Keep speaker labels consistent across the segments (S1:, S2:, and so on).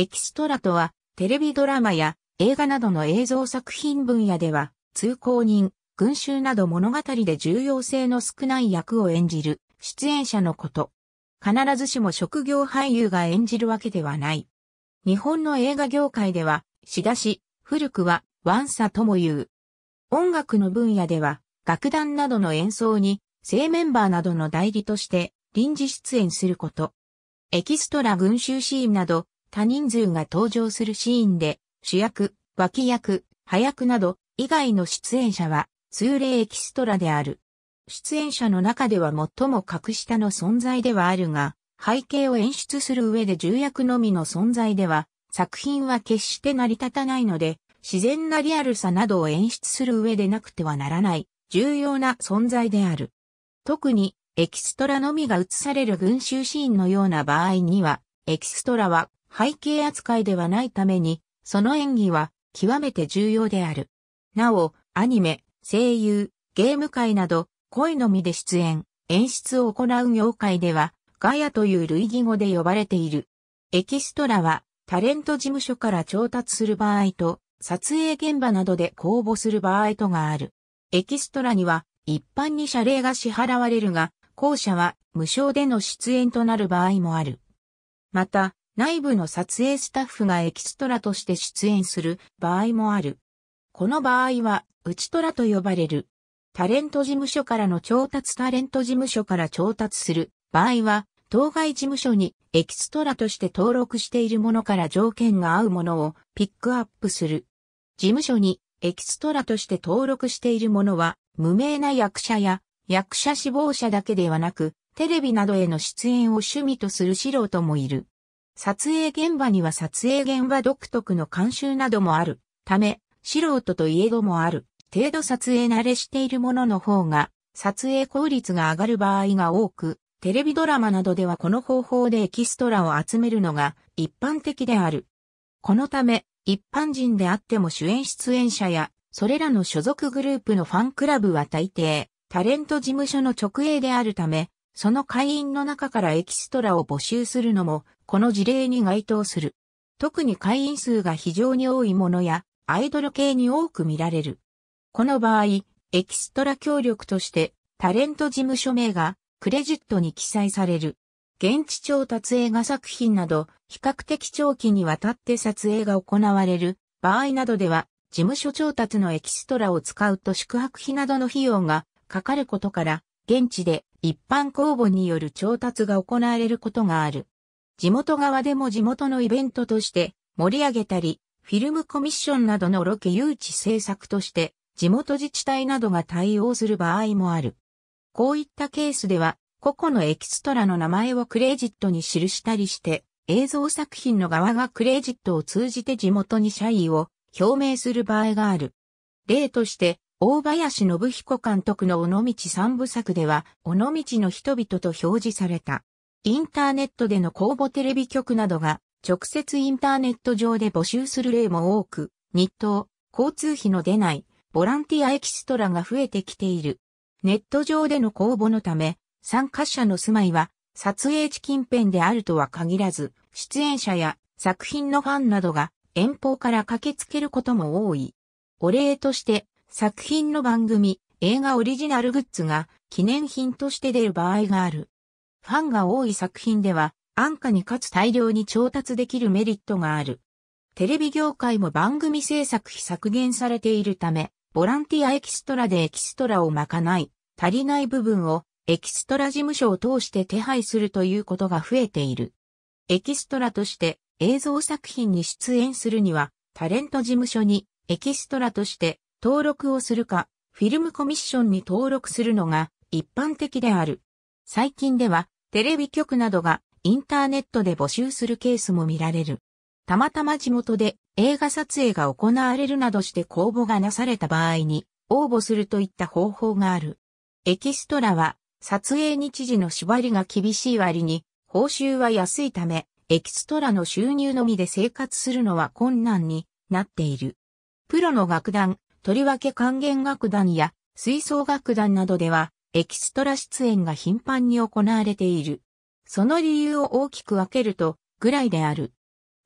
S1: エキストラとは、テレビドラマや映画などの映像作品分野では、通行人、群衆など物語で重要性の少ない役を演じる、出演者のこと。必ずしも職業俳優が演じるわけではない。日本の映画業界では、仕出し、古くは、ワンサとも言う。音楽の分野では、楽団などの演奏に、正メンバーなどの代理として、臨時出演すること。エキストラ群衆シーンなど、多人数が登場するシーンで、主役、脇役、派役など、以外の出演者は、通例エキストラである。出演者の中では最も格下の存在ではあるが、背景を演出する上で重役のみの存在では、作品は決して成り立たないので、自然なリアルさなどを演出する上でなくてはならない、重要な存在である。特に、エキストラのみが映される群衆シーンのような場合には、エキストラは背景扱いではないために、その演技は極めて重要である。なお、アニメ、声優、ゲーム界など、声のみで出演、演出を行う業界では、ガヤという類義語で呼ばれている。エキストラは、タレント事務所から調達する場合と、撮影現場などで公募する場合とがある。エキストラには、一般に謝礼が支払われるが、後者は無償での出演となる場合もある。また、内部の撮影スタッフがエキストラとして出演する場合もある。この場合は、内トラと呼ばれる。タレント事務所からの調達タレント事務所から調達する場合は、当該事務所にエキストラとして登録しているものから条件が合うものをピックアップする。事務所にエキストラとして登録しているものは、無名な役者や役者志望者だけではなく、テレビなどへの出演を趣味とする素人もいる。撮影現場には撮影現場独特の監修などもあるため、素人といえどもある程度撮影慣れしているものの方が、撮影効率が上がる場合が多く、テレビドラマなどではこの方法でエキストラを集めるのが一般的である。このため、一般人であっても主演出演者や、それらの所属グループのファンクラブは大抵、タレント事務所の直営であるため、その会員の中からエキストラを募集するのも、この事例に該当する。特に会員数が非常に多いものや、アイドル系に多く見られる。この場合、エキストラ協力として、タレント事務所名がクレジットに記載される。現地調達映画作品など、比較的長期にわたって撮影が行われる場合などでは、事務所調達のエキストラを使うと宿泊費などの費用がかかることから、現地で一般公募による調達が行われることがある。地元側でも地元のイベントとして盛り上げたり、フィルムコミッションなどのロケ誘致政策として地元自治体などが対応する場合もある。こういったケースでは、個々のエキストラの名前をクレジットに記したりして、映像作品の側がクレジットを通じて地元に謝意を表明する場合がある。例として、大林信彦監督の尾道三部作では、尾道の人々と表示された。インターネットでの公募テレビ局などが、直接インターネット上で募集する例も多く、日当、交通費の出ない、ボランティアエキストラが増えてきている。ネット上での公募のため、参加者の住まいは、撮影地近辺であるとは限らず、出演者や作品のファンなどが遠方から駆けつけることも多い。お礼として、作品の番組、映画オリジナルグッズが記念品として出る場合がある。ファンが多い作品では、安価にかつ大量に調達できるメリットがある。テレビ業界も番組制作費削減されているため、ボランティアエキストラでエキストラを賄い、足りない部分をエキストラ事務所を通して手配するということが増えている。エキストラとして映像作品に出演するには、タレント事務所にエキストラとして登録をするか、フィルムコミッションに登録するのが一般的である。最近では、テレビ局などがインターネットで募集するケースも見られる。たまたま地元で映画撮影が行われるなどして公募がなされた場合に応募するといった方法がある。エキストラは撮影日時の縛りが厳しい割に報酬は安いためエキストラの収入のみで生活するのは困難になっている。プロの楽団、とりわけ管弦楽団や吹奏楽団などでは、エキストラ出演が頻繁に行われている。その理由を大きく分けると、ぐらいである。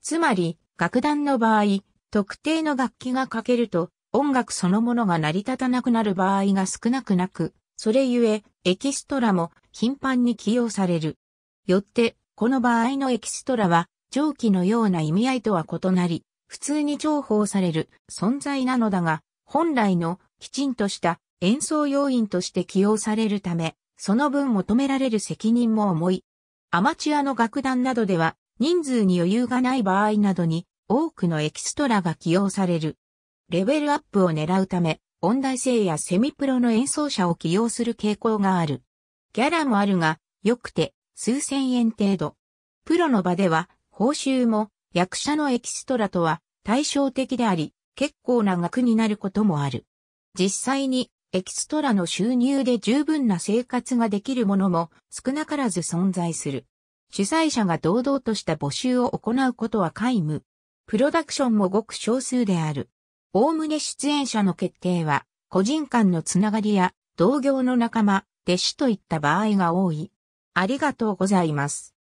S1: つまり、楽団の場合、特定の楽器が欠けると、音楽そのものが成り立たなくなる場合が少なくなく、それゆえ、エキストラも頻繁に起用される。よって、この場合のエキストラは、上記のような意味合いとは異なり、普通に重宝される存在なのだが、本来のきちんとした演奏要員として起用されるため、その分求められる責任も重い。アマチュアの楽団などでは人数に余裕がない場合などに多くのエキストラが起用される。レベルアップを狙うため、音大生やセミプロの演奏者を起用する傾向がある。ギャラもあるが、良くて数千円程度。プロの場では、報酬も役者のエキストラとは対照的であり、結構な額になることもある。実際にエキストラの収入で十分な生活ができるものも少なからず存在する。主催者が堂々とした募集を行うことは皆無。プロダクションもごく少数である。おおむね出演者の決定は、個人間のつながりや、同業の仲間、弟子といった場合が多い。ありがとうございます。